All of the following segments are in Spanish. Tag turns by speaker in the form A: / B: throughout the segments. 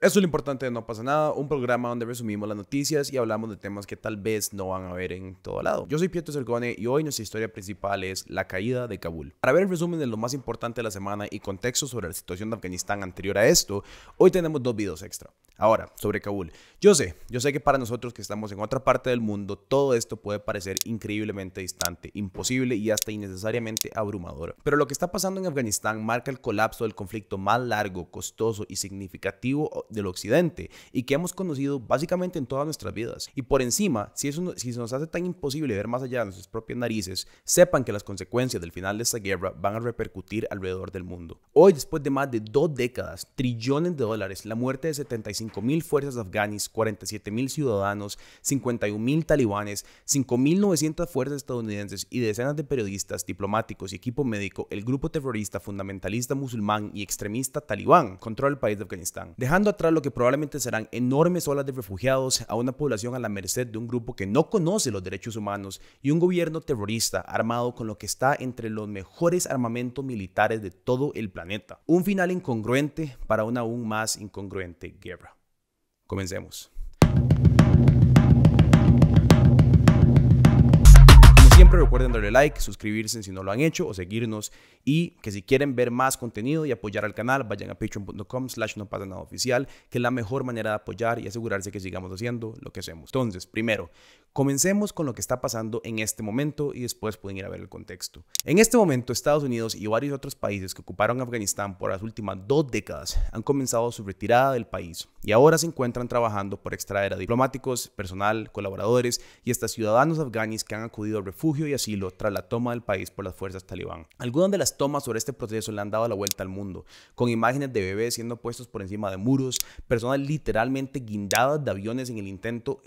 A: Eso es lo importante de No pasa nada, un programa donde resumimos las noticias y hablamos de temas que tal vez no van a ver en todo lado. Yo soy Pietro Sergone y hoy nuestra historia principal es la caída de Kabul. Para ver el resumen de lo más importante de la semana y contexto sobre la situación de Afganistán anterior a esto, hoy tenemos dos videos extra. Ahora, sobre Kabul. Yo sé, yo sé que para nosotros que estamos en otra parte del mundo, todo esto puede parecer increíblemente distante, imposible y hasta innecesariamente abrumador. Pero lo que está pasando en Afganistán marca el colapso del conflicto más largo, costoso y significativo oh, del occidente y que hemos conocido básicamente en todas nuestras vidas. Y por encima, si, eso, si se nos hace tan imposible ver más allá de nuestras propias narices, sepan que las consecuencias del final de esta guerra van a repercutir alrededor del mundo. Hoy, después de más de dos décadas, trillones de dólares, la muerte de 75 5.000 fuerzas afganis, 47.000 ciudadanos, 51.000 talibanes, 5.900 fuerzas estadounidenses y decenas de periodistas, diplomáticos y equipo médico, el grupo terrorista fundamentalista musulmán y extremista talibán controla el país de Afganistán, dejando atrás lo que probablemente serán enormes olas de refugiados a una población a la merced de un grupo que no conoce los derechos humanos y un gobierno terrorista armado con lo que está entre los mejores armamentos militares de todo el planeta. Un final incongruente para una aún más incongruente guerra. Comencemos. Como Siempre recuerden darle like, suscribirse si no lo han hecho o seguirnos y que si quieren ver más contenido y apoyar al canal vayan a patreon.com slash no pasa nada oficial que es la mejor manera de apoyar y asegurarse que sigamos haciendo lo que hacemos. Entonces, primero, Comencemos con lo que está pasando en este momento y después pueden ir a ver el contexto. En este momento, Estados Unidos y varios otros países que ocuparon Afganistán por las últimas dos décadas han comenzado su retirada del país y ahora se encuentran trabajando por extraer a diplomáticos, personal, colaboradores y hasta ciudadanos afganis que han acudido al refugio y asilo tras la toma del país por las fuerzas talibán. Algunas de las tomas sobre este proceso le han dado la vuelta al mundo, con imágenes de bebés siendo puestos por encima de muros, personas literalmente guindadas de aviones en el intento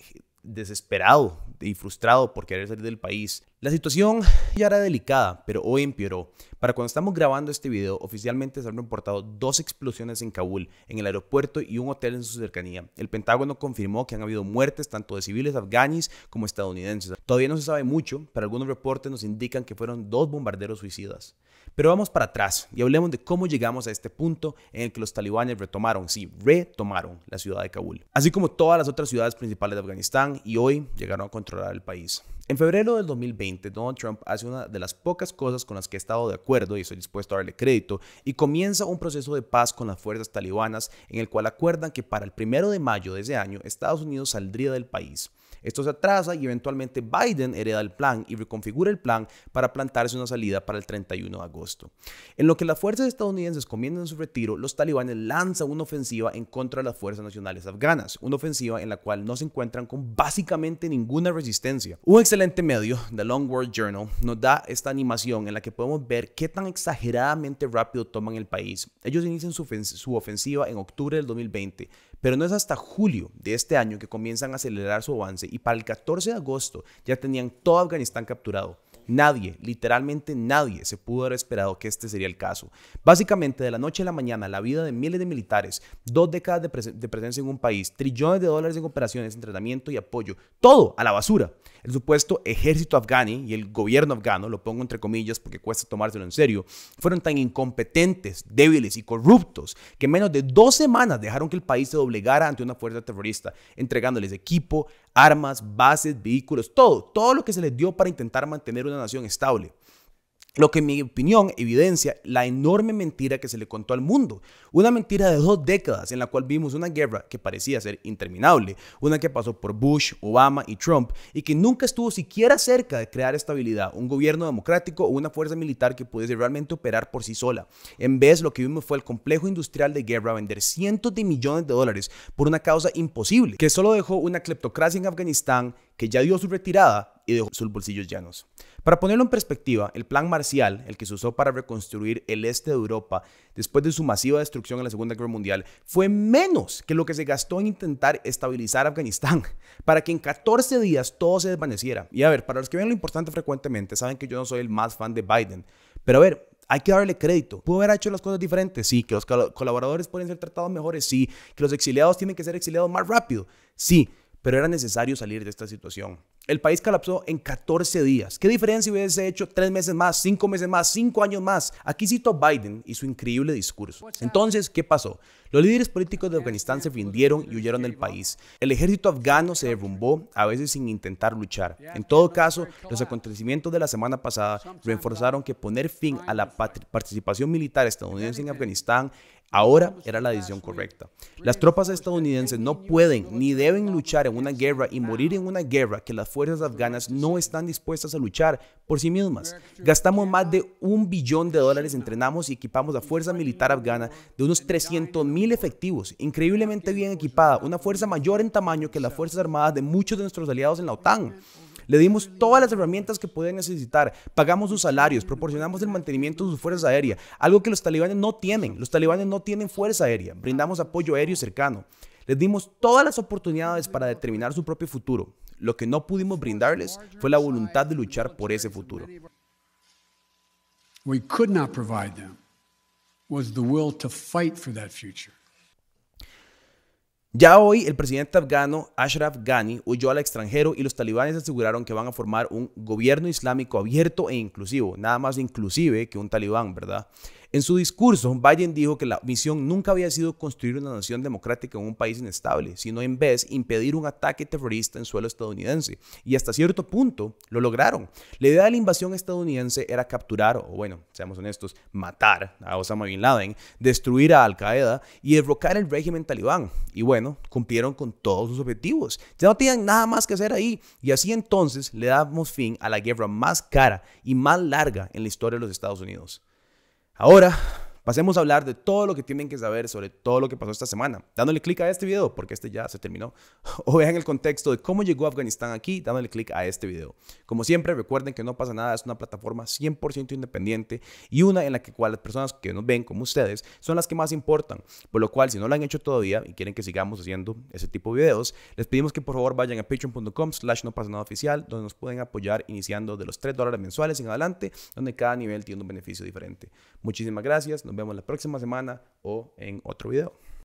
A: desesperado y frustrado por querer salir del país. La situación ya era delicada, pero hoy empeoró. Para cuando estamos grabando este video, oficialmente se han reportado dos explosiones en Kabul, en el aeropuerto y un hotel en su cercanía. El Pentágono confirmó que han habido muertes tanto de civiles afganis como estadounidenses. Todavía no se sabe mucho, pero algunos reportes nos indican que fueron dos bombarderos suicidas. Pero vamos para atrás y hablemos de cómo llegamos a este punto en el que los talibanes retomaron, sí, retomaron la ciudad de Kabul. Así como todas las otras ciudades principales de Afganistán, y hoy llegaron a controlar el país. En febrero del 2020, Donald Trump hace una de las pocas cosas con las que he estado de acuerdo y estoy dispuesto a darle crédito, y comienza un proceso de paz con las fuerzas talibanas en el cual acuerdan que para el primero de mayo de ese año Estados Unidos saldría del país. Esto se atrasa y eventualmente Biden hereda el plan y reconfigura el plan para plantarse una salida para el 31 de agosto. En lo que las fuerzas estadounidenses comienzan su retiro, los talibanes lanzan una ofensiva en contra de las fuerzas nacionales afganas, una ofensiva en la cual no se encuentran con básicamente ninguna resistencia. Un excelente medio, The Long World Journal, nos da esta animación en la que podemos ver qué tan exageradamente rápido toman el país. Ellos inician su, ofensiva en octubre del 2020 pero no es hasta julio de este año que comienzan a acelerar su avance y para el 14 de agosto ya tenían todo Afganistán capturado. Nadie, literalmente nadie se pudo haber esperado que este sería el caso. Básicamente, de la noche a la mañana, la vida de miles de militares, dos décadas de, presencia en un país, trillones de dólares en operaciones, entrenamiento y apoyo, todo a la basura. El supuesto ejército afgano y el gobierno afgano, lo pongo entre comillas porque cuesta tomárselo en serio, fueron tan incompetentes, débiles y corruptos que menos de dos semanas dejaron que el país se doblegara ante una fuerza terrorista, entregándoles equipo, armas, bases, vehículos, todo, todo lo que se les dio para intentar mantener una nación estable. Lo que en mi opinión evidencia la enorme mentira que se le contó al mundo. Una mentira de dos décadas en la cual vimos una guerra que parecía ser interminable, una que pasó por Bush, Obama y Trump y que nunca estuvo siquiera cerca de crear estabilidad, un gobierno democrático o una fuerza militar que pudiese realmente operar por sí sola. En vez lo que vimos fue el complejo industrial de guerra vender cientos de millones de dólares por una causa imposible, que solo dejó una cleptocracia en Afganistán que ya dio su retirada y dejó sus bolsillos llanos. Para ponerlo en perspectiva, el plan marcial, el que se usó para reconstruir el este de Europa después de su masiva destrucción en la Segunda Guerra Mundial, fue menos que lo que se gastó en intentar estabilizar Afganistán, para que en 14 días todo se desvaneciera. Y a ver, para los que ven lo importante frecuentemente, saben que yo no soy el más fan de Biden, pero a ver, hay que darle crédito. Pudo haber hecho las cosas diferentes, sí. Que los colaboradores pueden ser tratados mejores, sí. Que los exiliados tienen que ser exiliados más rápido, sí. Pero era necesario salir de esta situación. El país colapsó en 14 días. ¿Qué diferencia hubiese hecho tres meses más, cinco meses más, cinco años más? Aquí cito Biden y su increíble discurso. Entonces, ¿qué pasó? Los líderes políticos de Afganistán se rindieron y huyeron del país. El ejército afgano se derrumbó, a veces sin intentar luchar. En todo caso, los acontecimientos de la semana pasada reforzaron que poner fin a la participación militar estadounidense en Afganistán Ahora era la decisión correcta. Las tropas estadounidenses no pueden ni deben luchar en una guerra y morir en una guerra que las fuerzas afganas no están dispuestas a luchar por sí mismas. Gastamos más de un billón de dólares, entrenamos y equipamos a fuerza militar afgana de unos 300 mil efectivos, increíblemente bien equipada, una fuerza mayor en tamaño que las fuerzas armadas de muchos de nuestros aliados en la OTAN. Le dimos todas las herramientas que podían necesitar, pagamos sus salarios, proporcionamos el mantenimiento de sus fuerzas aéreas, algo que los talibanes no tienen. Los talibanes no tienen fuerza aérea, brindamos apoyo aéreo cercano. Les dimos todas las oportunidades para determinar su propio futuro. Lo que no pudimos brindarles fue la voluntad de luchar por ese futuro. We could not provide them was the will to fight for that future. Ya hoy, el presidente afgano Ashraf Ghani huyó al extranjero y los talibanes aseguraron que van a formar un gobierno islámico abierto e inclusivo, nada más inclusive que un talibán, ¿verdad? En su discurso, Biden dijo que la misión nunca había sido construir una nación democrática en un país inestable, sino en vez impedir un ataque terrorista en suelo estadounidense. Y hasta cierto punto lo lograron. La idea de la invasión estadounidense era capturar, o bueno, seamos honestos, matar a Osama Bin Laden, destruir a Al Qaeda y derrocar el régimen talibán. Y bueno, cumplieron con todos sus objetivos. Ya no tenían nada más que hacer ahí. Y así entonces le damos fin a la guerra más cara y más larga en la historia de los Estados Unidos. Ahora Pasemos a hablar de todo lo que tienen que saber sobre todo lo que pasó esta semana, dándole clic a este video, porque este ya se terminó, o vean el contexto de cómo llegó Afganistán aquí, dándole clic a este video. Como siempre, recuerden que No pasa nada es una plataforma 100% independiente y una en la que cual las personas que nos ven como ustedes son las que más importan, por lo cual si no lo han hecho todavía y quieren que sigamos haciendo ese tipo de videos, les pedimos que por favor vayan a patreon.com slash no pasa nada oficial, donde nos pueden apoyar iniciando de los 3 dólares mensuales en adelante, donde cada nivel tiene un beneficio diferente. Muchísimas gracias, vemos la próxima semana o en otro video.